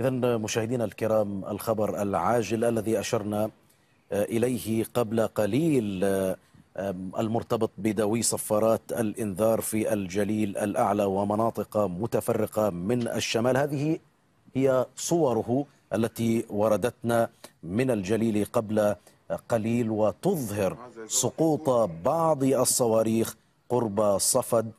إذا مشاهدينا الكرام الخبر العاجل الذي أشرنا آه، إليه قبل قليل آه، المرتبط بدوي صفارات الإنذار في الجليل الأعلى ومناطق متفرقة من الشمال هذه هي صوره التي وردتنا من الجليل قبل قليل وتظهر سقوط بعض الصواريخ قرب صفد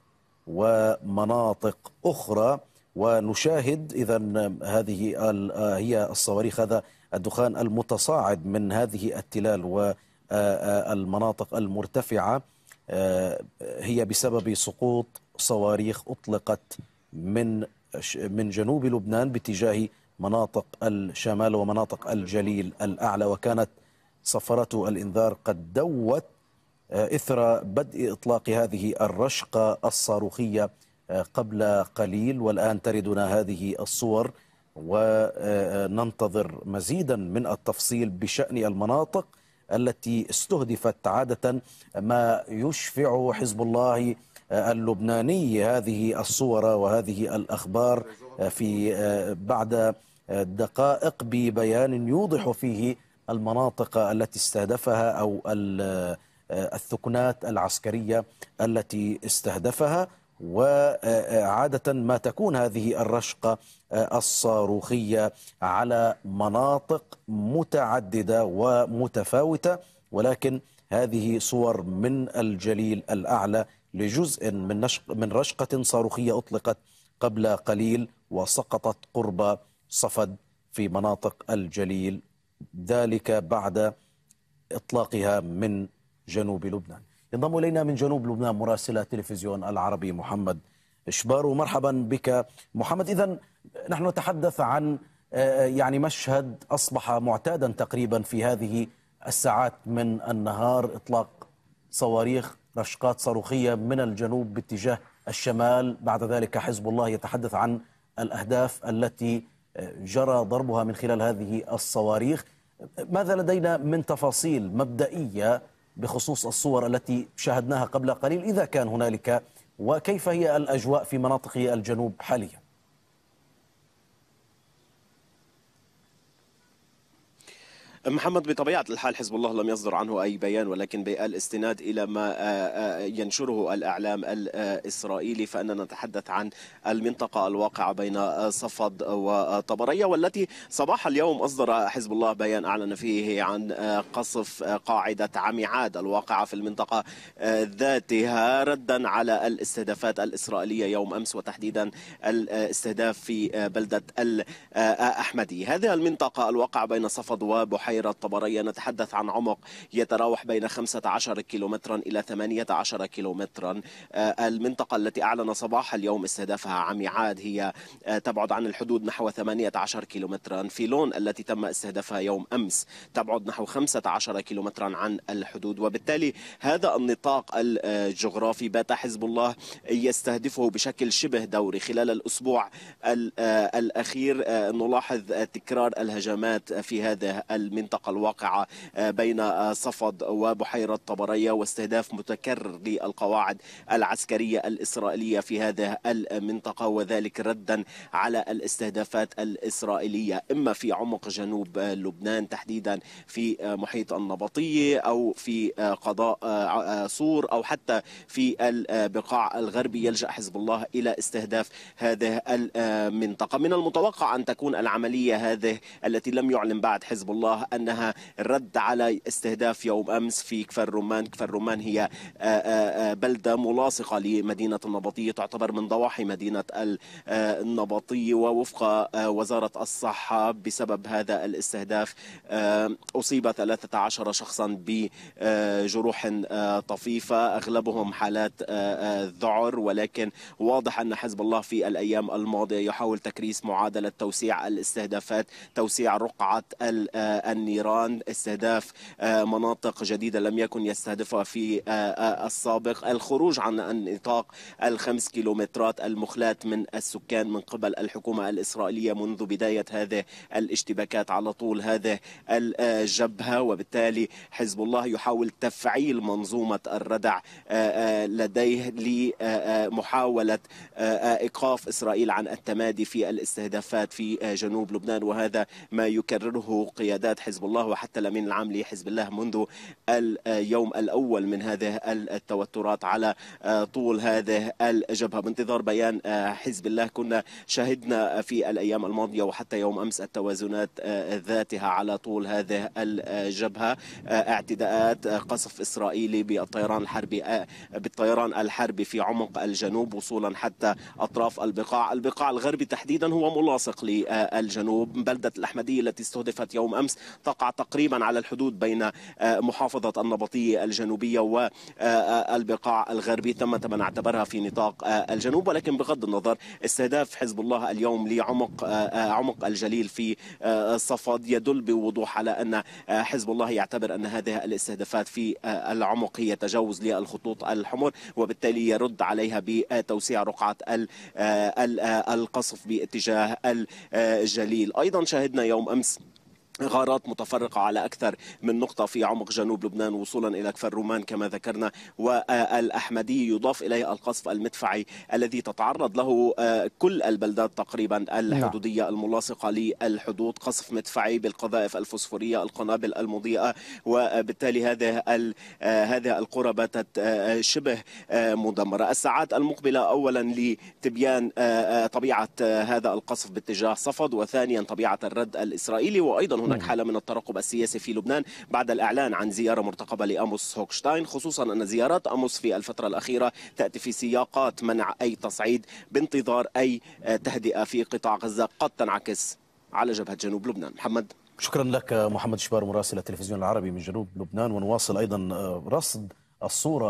ومناطق أخرى ونشاهد إذا هذه آه، هي الصواريخ هذا الدخان المتصاعد من هذه التلال والمناطق آه، آه، المرتفعة هي بسبب سقوط صواريخ أطلقت من من جنوب لبنان باتجاه مناطق الشمال ومناطق الجليل الأعلى وكانت صفرات الإنذار قد دوت إثر بدء إطلاق هذه الرشقة الصاروخية قبل قليل والآن تردنا هذه الصور وننتظر مزيدا من التفصيل بشأن المناطق التي استهدفت عادة ما يشفع حزب الله اللبناني هذه الصور وهذه الأخبار في بعد دقائق ببيان يوضح فيه المناطق التي استهدفها أو الثكنات العسكرية التي استهدفها وعادة ما تكون هذه الرشقة آه، الصاروخية على مناطق متعددة ومتفاوتة ولكن هذه صور من الجليل الأعلى لجزء من, من رشقة صاروخية أطلقت قبل قليل وسقطت قرب صفد في مناطق الجليل ذلك بعد إطلاقها من جنوب لبنان ينضم الينا من جنوب لبنان مراسل تلفزيون العربي محمد شبار ومرحبا بك محمد اذا نحن نتحدث عن آه، يعني مشهد اصبح معتادا تقريبا في هذه الساعات من النهار اطلاق صواريخ رشقات صاروخيه من الجنوب باتجاه الشمال بعد ذلك حزب الله يتحدث عن الاهداف التي آه، جرى ضربها من خلال هذه الصواريخ ماذا لدينا من تفاصيل مبدئيه بخصوص الصور التي شاهدناها قبل قليل إذا كان هنالك وكيف هي الأجواء في مناطق الجنوب حاليا محمد بطبيعة الحال حزب الله لم يصدر عنه أي بيان ولكن بالاستناد إلى ما آه، آه، ينشره الإعلام الإسرائيلي فأننا نتحدث عن المنطقة الواقعة بين آه، صفد وطبرية والتي صباح اليوم أصدر حزب الله بيان أعلن فيه عن قصف قاعدة عميعاد الواقعة في المنطقة ذاتها ردا على الاستهدافات الإسرائيلية يوم أمس وتحديدا الاستهداف في بلدة الأحمدي هذه المنطقة الواقعة بين صفد وبحيرة البحيرة الطبرية نتحدث عن عمق يتراوح بين 15 كيلومترا إلى 18 كيلومترا آه، المنطقة التي أعلن صباح اليوم استهدافها عميعاد هي آه، تبعد عن الحدود نحو 18 كيلومترا فيلون التي تم استهدافها يوم أمس تبعد نحو 15 كيلومترا عن الحدود وبالتالي هذا النطاق الجغرافي بات حزب الله يستهدفه بشكل شبه دوري خلال الأسبوع آه، الأخير نلاحظ تكرار الهجمات في هذا المنطقة المنطقة الواقعة آه، بين آه، صفد وبحيرة طبرية واستهداف متكرر للقواعد العسكرية الإسرائيلية في هذه المنطقة وذلك ردا على الاستهدافات الإسرائيلية إما في عمق جنوب آه، لبنان تحديدا في محيط النبطية أو في قضاء سور أو حتى في البقاع الغربي يلجأ حزب الله إلى استهداف هذه المنطقة من المتوقع أن تكون العملية هذه التي لم يعلن بعد حزب الله أنها رد على استهداف يوم أمس في كفر الرومان كفر الرومان هي آه، آه، آه، بلدة ملاصقة لمدينة النبطية تعتبر من ضواحي مدينة النبطية ووفق وزارة الصحة بسبب هذا الاستهداف أصيب 13 شخصا بجروح طفيفة أغلبهم حالات ذعر ولكن واضح أن حزب الله في الأيام الماضية يحاول تكريس معادلة توسيع الاستهدافات توسيع رقعة النزاع النيران استهداف آه، مناطق جديدة لم يكن يستهدفها في آه، آه، السابق الخروج عن النطاق الخمس كيلومترات المخلات من السكان من قبل الحكومة الإسرائيلية منذ بداية هذه الاشتباكات على طول هذه الجبهة وبالتالي حزب الله يحاول تفعيل منظومة الردع لديه لمحاولة إيقاف إسرائيل عن التمادي في الاستهدافات في جنوب لبنان وهذا ما يكرره قيادات حزب حزب الله وحتى الأمين العام لحزب الله منذ اليوم الأول من هذه التوترات على آه، طول هذه الجبهة بانتظار بيان آه، حزب الله كنا شهدنا في الأيام الماضية وحتى يوم أمس التوازنات آه، ذاتها على طول هذه الجبهة اعتداءات قصف إسرائيلي بالطيران الحربي بالطيران الحربي في عمق الجنوب وصولا حتى أطراف البقاع البقاع الغربي تحديدا هو ملاصق للجنوب بلدة الأحمدية التي استهدفت يوم أمس تقع تقريبا على الحدود بين آه، محافظة النبطية الجنوبية والبقاع آه، آه، الغربي تم من اعتبرها في نطاق الجنوب ولكن بغض النظر استهداف حزب الله اليوم لعمق عمق الجليل في صفد يدل بوضوح على أن حزب الله يعتبر أن هذه الاستهدافات في العمق هي تجاوز للخطوط الحمر وبالتالي يرد عليها بتوسيع رقعة القصف باتجاه الجليل أيضا شاهدنا يوم أمس غارات متفرقة على أكثر من نقطة في عمق جنوب لبنان وصولا إلى كفر رومان كما ذكرنا والأحمدي يضاف إليه القصف المدفعي الذي تتعرض له آه، كل البلدات تقريبا نعم. الحدودية الملاصقة للحدود قصف مدفعي بالقذائف الفوسفورية القنابل المضيئة وبالتالي هذه آه، هذه القرى باتت آه، شبه مدمرة الساعات المقبلة أولا لتبيان طبيعة هذا القصف باتجاه صفد وثانيا طبيعة الرد الإسرائيلي وأيضا هنا هناك حالة من الترقب السياسي في لبنان بعد الإعلان عن زيارة مرتقبة لأموس هوكشتاين خصوصا أن زيارات أموس في الفترة الأخيرة تأتي في سياقات منع أي تصعيد بانتظار أي آه، تهدئة في قطاع غزة قد تنعكس على جبهة جنوب لبنان محمد شكرا لك محمد شبار مراسل التلفزيون العربي من جنوب لبنان ونواصل أيضا آه، رصد الصورة